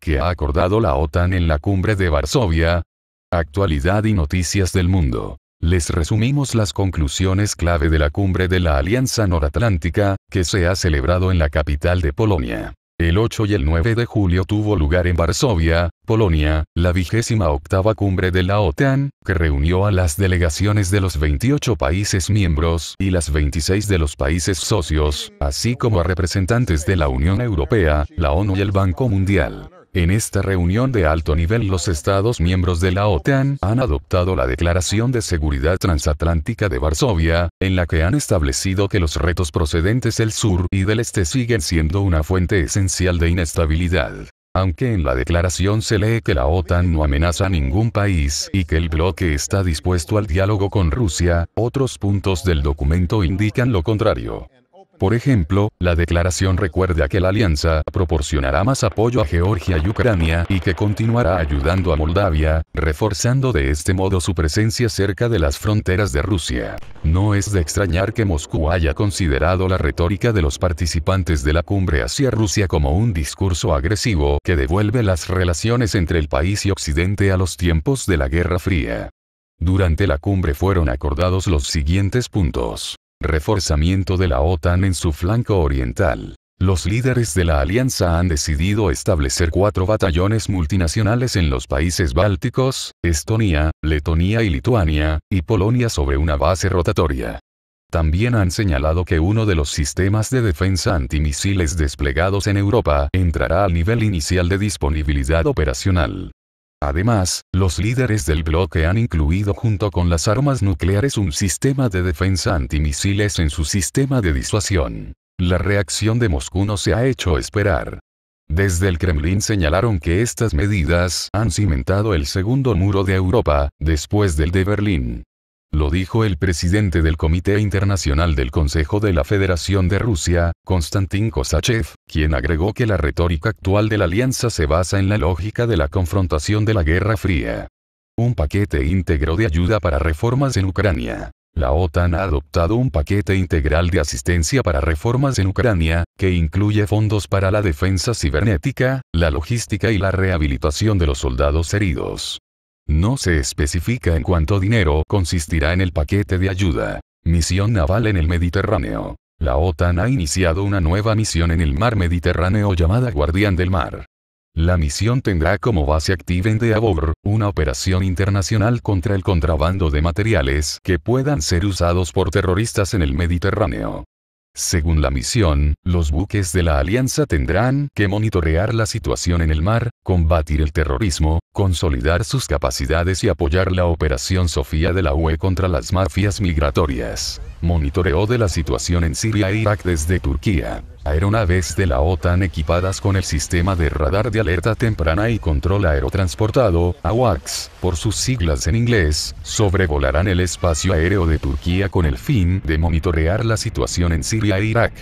que ha acordado la OTAN en la cumbre de Varsovia. Actualidad y noticias del mundo. Les resumimos las conclusiones clave de la cumbre de la Alianza Noratlántica, que se ha celebrado en la capital de Polonia. El 8 y el 9 de julio tuvo lugar en Varsovia, Polonia, la vigésima octava cumbre de la OTAN, que reunió a las delegaciones de los 28 países miembros y las 26 de los países socios, así como a representantes de la Unión Europea, la ONU y el Banco Mundial. En esta reunión de alto nivel los Estados miembros de la OTAN han adoptado la Declaración de Seguridad Transatlántica de Varsovia, en la que han establecido que los retos procedentes del sur y del este siguen siendo una fuente esencial de inestabilidad. Aunque en la declaración se lee que la OTAN no amenaza a ningún país y que el bloque está dispuesto al diálogo con Rusia, otros puntos del documento indican lo contrario. Por ejemplo, la declaración recuerda que la alianza proporcionará más apoyo a Georgia y Ucrania y que continuará ayudando a Moldavia, reforzando de este modo su presencia cerca de las fronteras de Rusia. No es de extrañar que Moscú haya considerado la retórica de los participantes de la cumbre hacia Rusia como un discurso agresivo que devuelve las relaciones entre el país y Occidente a los tiempos de la Guerra Fría. Durante la cumbre fueron acordados los siguientes puntos reforzamiento de la OTAN en su flanco oriental. Los líderes de la alianza han decidido establecer cuatro batallones multinacionales en los países bálticos, Estonia, Letonia y Lituania, y Polonia sobre una base rotatoria. También han señalado que uno de los sistemas de defensa antimisiles desplegados en Europa entrará al nivel inicial de disponibilidad operacional. Además, los líderes del bloque han incluido junto con las armas nucleares un sistema de defensa antimisiles en su sistema de disuasión. La reacción de Moscú no se ha hecho esperar. Desde el Kremlin señalaron que estas medidas han cimentado el segundo muro de Europa, después del de Berlín. Lo dijo el presidente del Comité Internacional del Consejo de la Federación de Rusia, Konstantin Kosachev, quien agregó que la retórica actual de la alianza se basa en la lógica de la confrontación de la Guerra Fría. Un paquete íntegro de ayuda para reformas en Ucrania. La OTAN ha adoptado un paquete integral de asistencia para reformas en Ucrania, que incluye fondos para la defensa cibernética, la logística y la rehabilitación de los soldados heridos. No se especifica en cuánto dinero consistirá en el paquete de ayuda. Misión naval en el Mediterráneo. La OTAN ha iniciado una nueva misión en el mar Mediterráneo llamada Guardián del Mar. La misión tendrá como base activa en Deabor, una operación internacional contra el contrabando de materiales que puedan ser usados por terroristas en el Mediterráneo. Según la misión, los buques de la Alianza tendrán que monitorear la situación en el mar, combatir el terrorismo, consolidar sus capacidades y apoyar la Operación Sofía de la UE contra las mafias migratorias monitoreo de la situación en Siria e Irak desde Turquía. Aeronaves de la OTAN equipadas con el sistema de radar de alerta temprana y control aerotransportado, AWACS, por sus siglas en inglés, sobrevolarán el espacio aéreo de Turquía con el fin de monitorear la situación en Siria e Irak.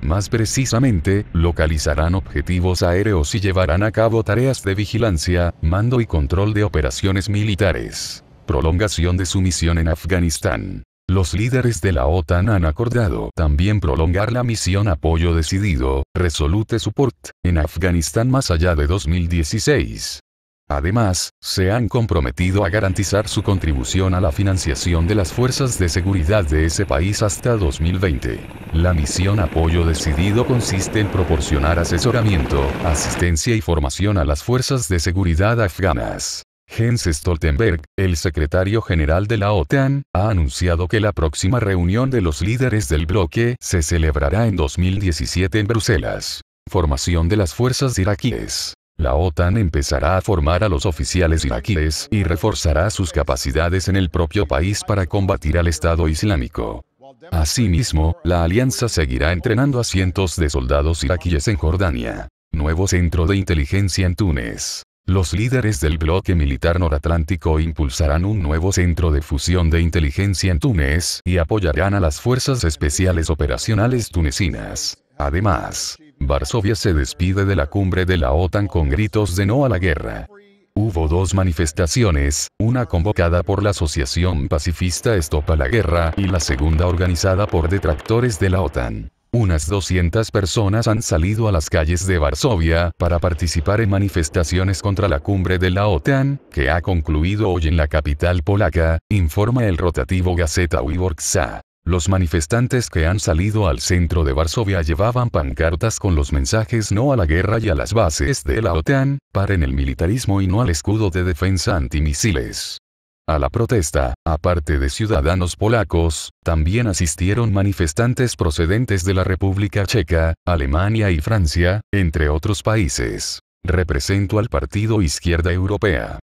Más precisamente, localizarán objetivos aéreos y llevarán a cabo tareas de vigilancia, mando y control de operaciones militares. Prolongación de su misión en Afganistán. Los líderes de la OTAN han acordado también prolongar la misión Apoyo Decidido, Resolute Support, en Afganistán más allá de 2016. Además, se han comprometido a garantizar su contribución a la financiación de las fuerzas de seguridad de ese país hasta 2020. La misión Apoyo Decidido consiste en proporcionar asesoramiento, asistencia y formación a las fuerzas de seguridad afganas. Jens Stoltenberg, el secretario general de la OTAN, ha anunciado que la próxima reunión de los líderes del bloque se celebrará en 2017 en Bruselas. Formación de las fuerzas iraquíes. La OTAN empezará a formar a los oficiales iraquíes y reforzará sus capacidades en el propio país para combatir al Estado Islámico. Asimismo, la alianza seguirá entrenando a cientos de soldados iraquíes en Jordania. Nuevo centro de inteligencia en Túnez. Los líderes del bloque militar noratlántico impulsarán un nuevo centro de fusión de inteligencia en Túnez y apoyarán a las fuerzas especiales operacionales tunecinas. Además, Varsovia se despide de la cumbre de la OTAN con gritos de no a la guerra. Hubo dos manifestaciones, una convocada por la Asociación Pacifista Estopa la Guerra y la segunda organizada por detractores de la OTAN. Unas 200 personas han salido a las calles de Varsovia para participar en manifestaciones contra la cumbre de la OTAN, que ha concluido hoy en la capital polaca, informa el rotativo Gazeta Wyborcza. Los manifestantes que han salido al centro de Varsovia llevaban pancartas con los mensajes no a la guerra y a las bases de la OTAN, paren el militarismo y no al escudo de defensa antimisiles. A la protesta, aparte de ciudadanos polacos, también asistieron manifestantes procedentes de la República Checa, Alemania y Francia, entre otros países. Represento al Partido Izquierda Europea.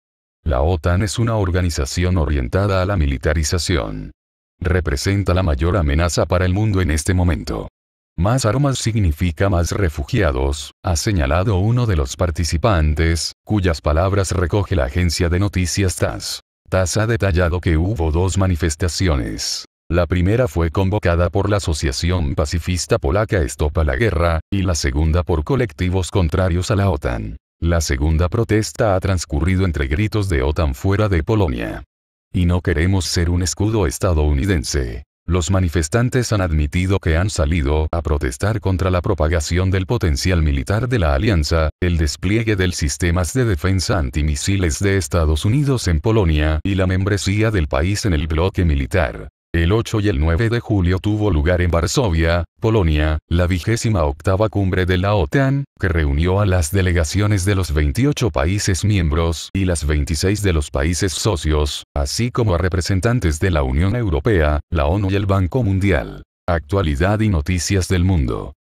La OTAN es una organización orientada a la militarización. Representa la mayor amenaza para el mundo en este momento. Más armas significa más refugiados, ha señalado uno de los participantes, cuyas palabras recoge la agencia de noticias TAS ha detallado que hubo dos manifestaciones. La primera fue convocada por la Asociación Pacifista Polaca Estopa la Guerra, y la segunda por colectivos contrarios a la OTAN. La segunda protesta ha transcurrido entre gritos de OTAN fuera de Polonia. Y no queremos ser un escudo estadounidense. Los manifestantes han admitido que han salido a protestar contra la propagación del potencial militar de la alianza, el despliegue del sistemas de defensa antimisiles de Estados Unidos en Polonia y la membresía del país en el bloque militar. El 8 y el 9 de julio tuvo lugar en Varsovia, Polonia, la vigésima octava cumbre de la OTAN, que reunió a las delegaciones de los 28 países miembros y las 26 de los países socios, así como a representantes de la Unión Europea, la ONU y el Banco Mundial. Actualidad y noticias del mundo.